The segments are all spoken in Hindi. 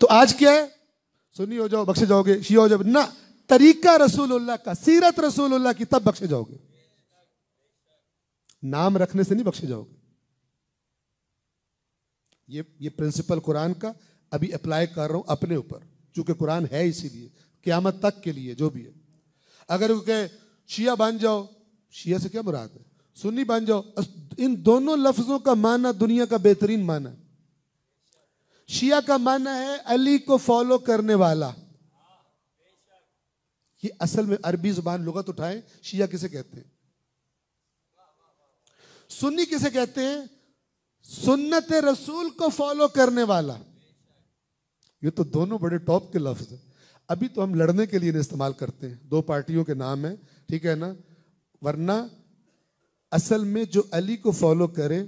तो आज क्या है सुनी हो जाओ बख्शे जाओगे शी हो जाओ ना तरीका रसूलुल्लाह का सीरत रसूलुल्लाह की तब बख्शे जाओगे नाम रखने से नहीं बख्शे जाओगे ये ये प्रिंसिपल कुरान का अभी अप्लाई कर रहा हूं अपने ऊपर चूंकि कुरान है इसीलिए क्यामत तक के लिए जो भी है अगर वो कहे शिया बन जाओ शिया से क्या मुराद है सुन्नी बन जाओ इन दोनों लफ्जों का माना दुनिया का बेहतरीन माना है शिया का मानना है अली को फॉलो करने वाला ये असल में अरबी जुबान लुगत उठाए शिया किसे कहते हैं सुन्नी किसे कहते हैं सुन्नत रसूल को फॉलो करने वाला ये तो दोनों बड़े टॉप के लफ्ज हैं अभी तो हम लड़ने के लिए इन्हें इस्तेमाल करते हैं दो पार्टियों के नाम है ठीक है ना वरना असल में जो अली को फॉलो करे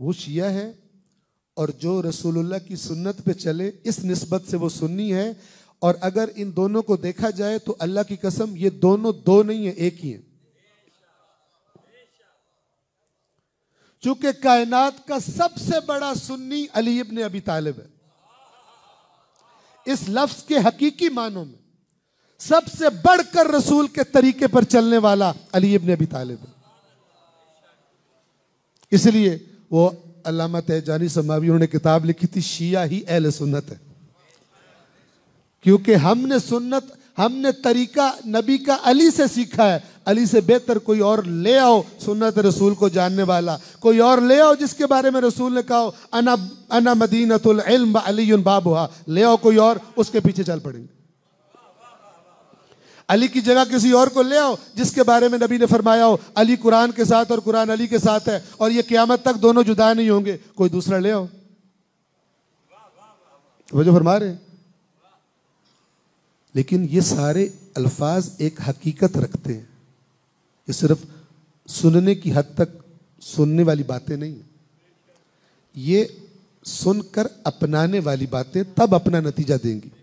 वो शिया है और जो रसूलुल्लाह की सुन्नत पे चले इस नस्बत से वो सुन्नी है और अगर इन दोनों को देखा जाए तो अल्लाह की कसम ये दोनों दो नहीं है एक ही है चूंकि कायनात का सबसे बड़ा सुन्नी अली इब्न अबी तालिब है इस लफ्ज के हकीकी मानों में सबसे बढ़कर रसूल के तरीके पर चलने वाला अली इब्न अबी तालिब है इसलिए वो अलामा तहजानी समावी उन्होंने किताब लिखी थी शिया ही अहल सुन्नत है क्योंकि हमने सुन्नत हमने तरीका नबी का अली से सीखा है अली से बेहतर कोई और ले आओ सुन्नत रसूल को जानने वाला कोई और ले आओ जिसके बारे में रसूल ने कहा अना अना मदीनतुल अली बाबुआ ले आओ कोई और उसके पीछे चल पड़ेंगे अली की जगह किसी और को ले आओ जिसके बारे में नबी ने फरमाया हो अली कुरान के साथ और कुरान अली के साथ है और ये क्यामत तक दोनों जुदा नहीं होंगे कोई दूसरा ले आओ वो जो फरमा रहे लेकिन ये सारे अल्फाज एक हकीकत रखते हैं ये सिर्फ सुनने की हद तक सुनने वाली बातें नहीं ये सुनकर अपनाने वाली बातें तब अपना नतीजा देंगी